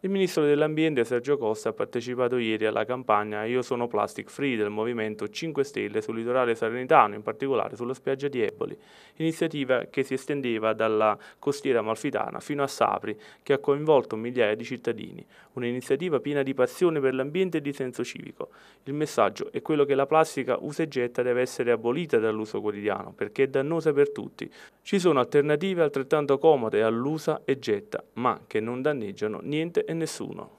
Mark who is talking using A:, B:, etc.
A: Il ministro dell'Ambiente Sergio Costa ha partecipato ieri alla campagna Io sono Plastic Free del Movimento 5 Stelle sul litorale salernitano, in particolare sulla spiaggia di Eboli, iniziativa che si estendeva dalla costiera malfitana fino a Sapri, che ha coinvolto migliaia di cittadini. Un'iniziativa piena di passione per l'ambiente e di senso civico. Il messaggio è quello che la plastica usa e getta deve essere abolita dall'uso quotidiano, perché è dannosa per tutti. Ci sono alternative altrettanto comode all'usa e getta, ma che non danneggiano niente e nessuno.